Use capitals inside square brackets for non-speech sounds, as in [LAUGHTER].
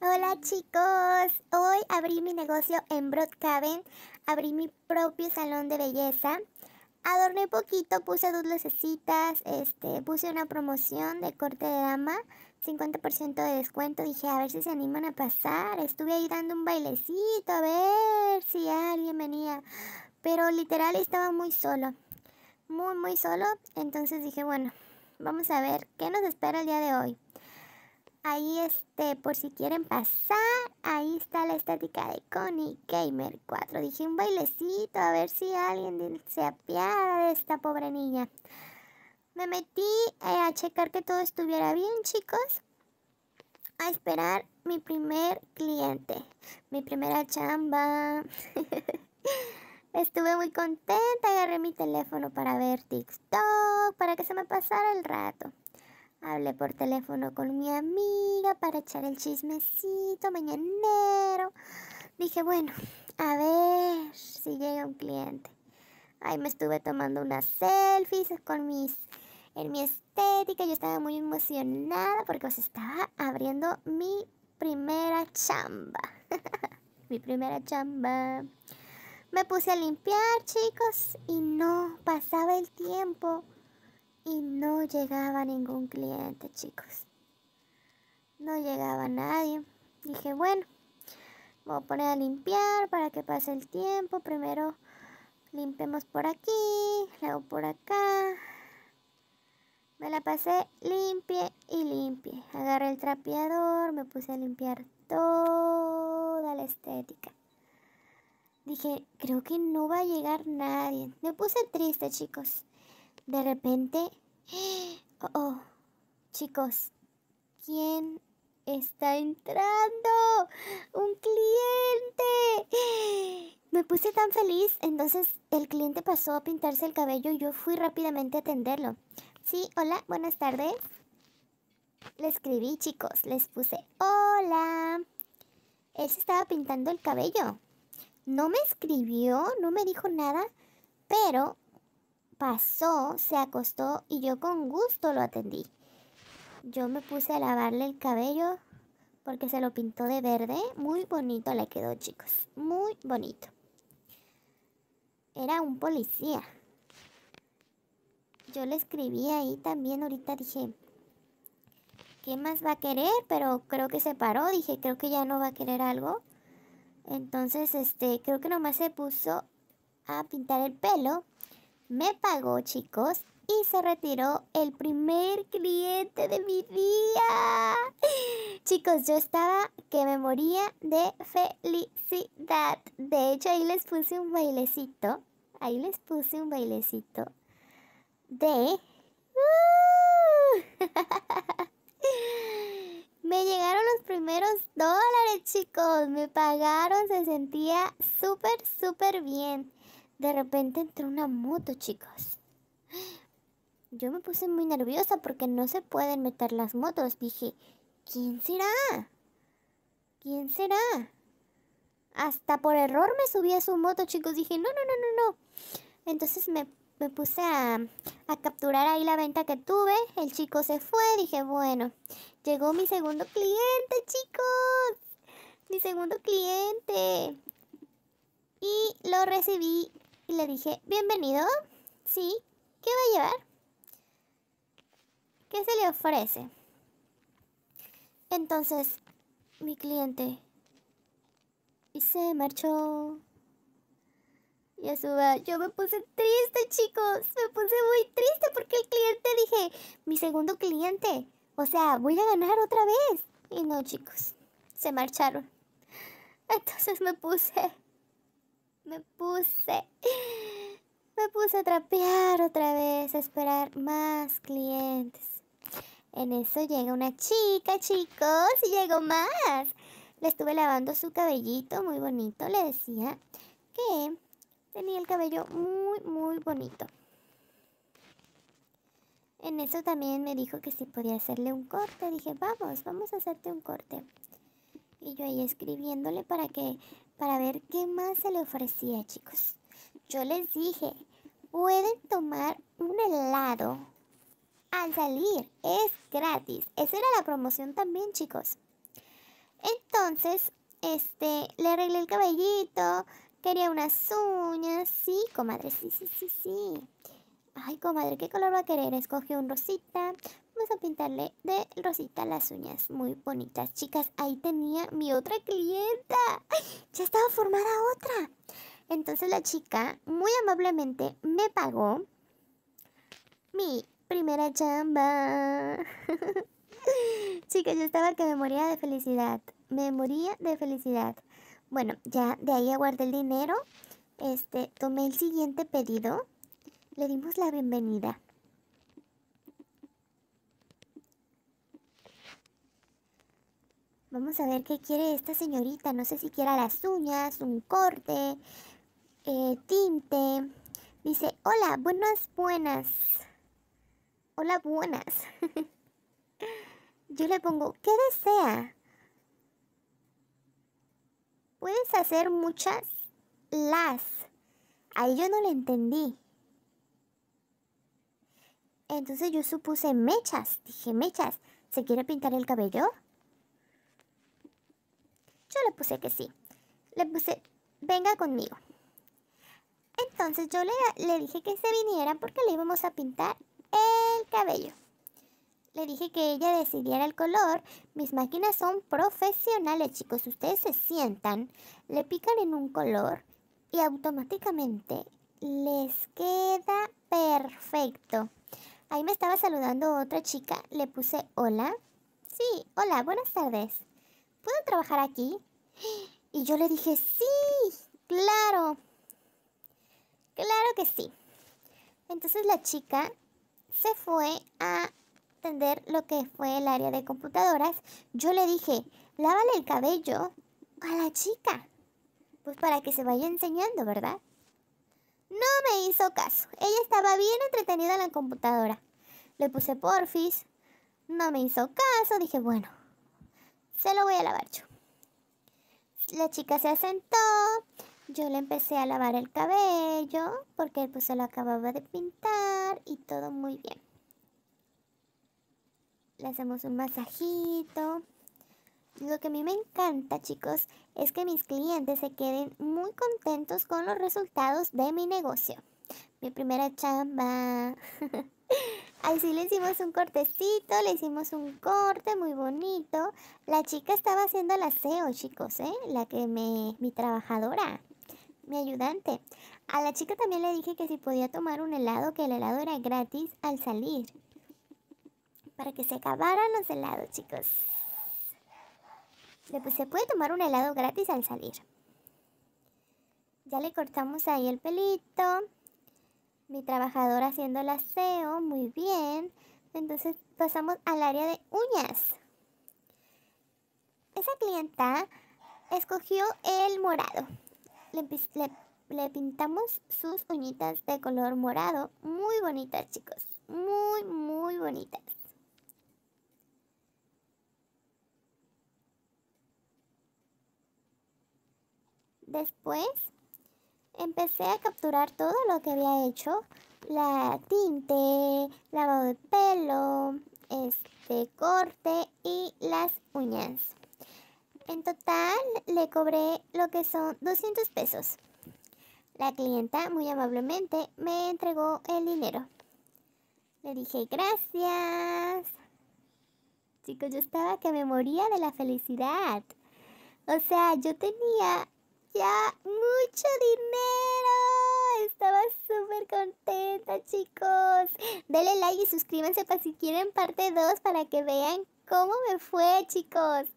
Hola chicos, hoy abrí mi negocio en Broadcaven, abrí mi propio salón de belleza, adorné poquito, puse dos lucecitas, este, puse una promoción de corte de dama, 50% de descuento, dije a ver si se animan a pasar, estuve ahí dando un bailecito, a ver si alguien venía, pero literal estaba muy solo, muy muy solo, entonces dije bueno, vamos a ver qué nos espera el día de hoy. Ahí este, por si quieren pasar, ahí está la estática de Connie Gamer 4. Dije un bailecito, a ver si alguien se apiada de esta pobre niña. Me metí eh, a checar que todo estuviera bien, chicos. A esperar mi primer cliente, mi primera chamba. [LAUGHS] Estuve muy contenta agarré mi teléfono para ver TikTok, para que se me pasara el rato. Hablé por teléfono con mi amiga para echar el chismecito mañanero. Dije, bueno, a ver si llega un cliente. Ahí me estuve tomando unas selfies con mis en mi estética. Yo estaba muy emocionada porque os estaba abriendo mi primera chamba. [LAUGHS] mi primera chamba. Me puse a limpiar, chicos, y no pasaba el tiempo y no llegaba ningún cliente, chicos. No llegaba nadie. Dije, bueno, voy a poner a limpiar para que pase el tiempo. Primero limpiemos por aquí, luego por acá. Me la pasé limpie y limpie. Agarré el trapeador, me puse a limpiar toda la estética. Dije, creo que no va a llegar nadie. Me puse triste, chicos. De repente... Oh, [GASPS] oh. Chicos, ¿quién está entrando? ¡Un cliente! [GASPS] Me puse tan feliz, entonces el cliente pasó a pintarse el cabello y yo fui rápidamente a atenderlo. Sí, hola, buenas tardes. Le escribí, chicos, les puse, hola. Él se estaba pintando el cabello. No me escribió, no me dijo nada, pero pasó, se acostó y yo con gusto lo atendí. Yo me puse a lavarle el cabello porque se lo pintó de verde. Muy bonito le quedó, chicos. Muy bonito. Era un policía. Yo le escribí ahí también, ahorita dije, ¿qué más va a querer? Pero creo que se paró, dije, creo que ya no va a querer algo. Entonces, este, creo que nomás se puso a pintar el pelo me pagó chicos y se retiró el primer cliente de mi día. [LAUGHS] Chicos, yo estaba que me moría de felicidad. De hecho, ahí les puse un bailecito. Ahí les puse un bailecito de... ¡uh! [LAUGHS] me llegaron los primeros dólares, chicos. Me pagaron, se sentía súper, súper bien. De repente entró una moto, chicos. Yo me puse muy nerviosa porque no se pueden meter las motos. Dije, ¿quién será? ¿Quién será? Hasta por error me subí a su moto, chicos. Dije, no, no, no, no, no. Entonces me, puse a, a capturar ahí la venta que tuve. El chico se fue. Dije, bueno, llegó mi segundo cliente, chicos. Mi segundo cliente. Y lo recibí y le dije, bienvenido, sí, ¿qué va a llevar? ¿Qué se le ofrece? Entonces, mi cliente. Y se marchó. Y a vez, yo me puse triste, chicos. Me puse muy triste porque el cliente dije, mi segundo cliente. O sea, voy a ganar otra vez. Y no, chicos. Se marcharon. Entonces me puse me puse, me puse a trapear otra vez, a esperar más clientes. En eso llega una chica, chicos, y llegó más. Le estuve lavando su cabellito muy bonito, le decía que tenía el cabello muy, muy bonito. En eso también me dijo que si podía hacerle un corte. Dije, vamos, vamos a hacerte un corte. Y yo ahí escribiéndole para que para ver qué más se le ofrecía, chicos. Yo les dije, pueden tomar un helado al salir, es gratis. Esa era la promoción también, chicos. Entonces, este, le arreglé el cabellito, quería unas uñas, sí, comadre, sí, sí, sí, sí. Ay, comadre, ¿qué color va a querer? Escoge un rosita. Vamos a pintarle de rosita las uñas. Muy bonitas. Chicas, ahí tenía mi otra clienta. Ya estaba formada otra. Entonces la chica, muy amablemente, me pagó mi primera chamba. [LAUGHS] Chicas, yo estaba que me moría de felicidad. Me moría de felicidad. Bueno, ya de ahí aguardé el dinero. Este, tomé el siguiente pedido le dimos la bienvenida. Vamos a ver qué quiere esta señorita. No sé si quiera las uñas, un corte, eh, tinte. Dice, hola, buenas, buenas. Hola, buenas. [LAUGHS] Yo le pongo, ¿qué desea? Puedes hacer muchas las. Ahí yo no le entendí. Entonces yo supuse mechas. Dije, mechas, ¿se quiere pintar el cabello? Yo le puse que sí. Le puse, venga conmigo. Entonces yo le, dije que se viniera porque le íbamos a pintar el cabello. Le dije que ella decidiera el color. Mis máquinas son profesionales, chicos. Ustedes se sientan, le pican en un color y automáticamente les queda perfecto. Ahí me estaba saludando otra chica, le puse hola. Sí, hola, buenas tardes. ¿Puedo trabajar aquí? Y yo le dije, sí, claro. Claro que sí. Entonces la chica se fue a atender lo que fue el área de computadoras. Yo le dije, lávale el cabello a la chica. Pues para que se vaya enseñando, ¿verdad? No me hizo caso. Ella estaba bien entretenida en la computadora. Le puse porfis. No me hizo caso. Dije, bueno, se lo voy a lavar yo. La chica se asentó. Yo le empecé a lavar el cabello porque pues se lo acababa de pintar y todo muy bien. Le hacemos un masajito. Lo que a mí me encanta, chicos, es que mis clientes se queden muy contentos con los resultados de mi negocio. Mi primera chamba. Así [LAUGHS] le hicimos un cortecito, le hicimos un corte muy bonito. La chica estaba haciendo el aseo, chicos, ¿eh? La que me, mi trabajadora, mi ayudante. A la chica también le dije que si podía tomar un helado, que el helado era gratis al salir. Para que se acabaran los helados, chicos. Pues, se puede tomar un helado gratis al salir. Ya le cortamos ahí el pelito. Mi trabajadora haciendo el aseo, muy bien. Entonces pasamos al área de uñas. Esa clienta escogió el morado. Le, pintamos sus uñitas de color morado. Muy bonitas, chicos. Muy, muy bonitas. Después empecé a capturar todo lo que había hecho. La tinte, lavado de pelo, este corte y las uñas. En total le cobré lo que son 200 pesos. La clienta muy amablemente me entregó el dinero. Le dije gracias. Chicos, yo estaba que me moría de la felicidad. O sea, yo tenía ya mucho dinero. Estaba súper contenta, chicos. Denle like y suscríbanse para si quieren parte 2 para que vean cómo me fue, chicos.